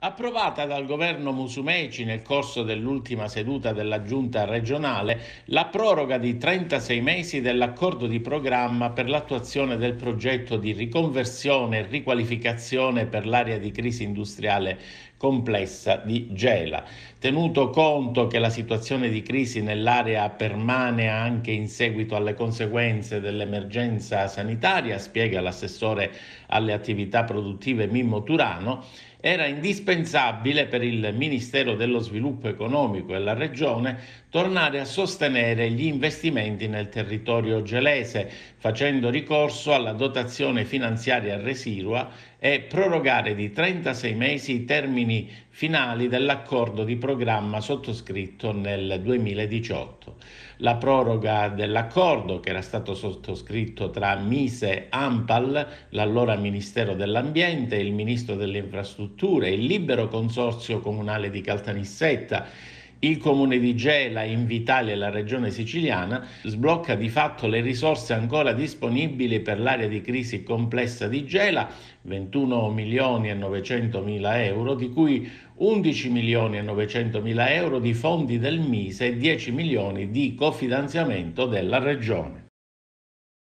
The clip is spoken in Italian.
Approvata dal governo Musumeci nel corso dell'ultima seduta della giunta regionale la proroga di 36 mesi dell'accordo di programma per l'attuazione del progetto di riconversione e riqualificazione per l'area di crisi industriale complessa di Gela. Tenuto conto che la situazione di crisi nell'area permane anche in seguito alle conseguenze dell'emergenza sanitaria, spiega l'assessore alle attività produttive Mimmo Turano, era indispensabile per il Ministero dello Sviluppo Economico e la Regione tornare a sostenere gli investimenti nel territorio gelese, facendo ricorso alla dotazione finanziaria residua e prorogare di 36 mesi i termini finali dell'accordo di programma sottoscritto nel 2018 la proroga dell'accordo che era stato sottoscritto tra Mise, Ampal, l'allora Ministero dell'Ambiente, il Ministro delle Infrastrutture, il libero consorzio comunale di Caltanissetta il comune di Gela, Invitalia e la regione siciliana sblocca di fatto le risorse ancora disponibili per l'area di crisi complessa di Gela, 21 milioni e 900 mila euro, di cui 11 milioni e 900 mila euro di fondi del MISE e 10 milioni di cofinanziamento della regione.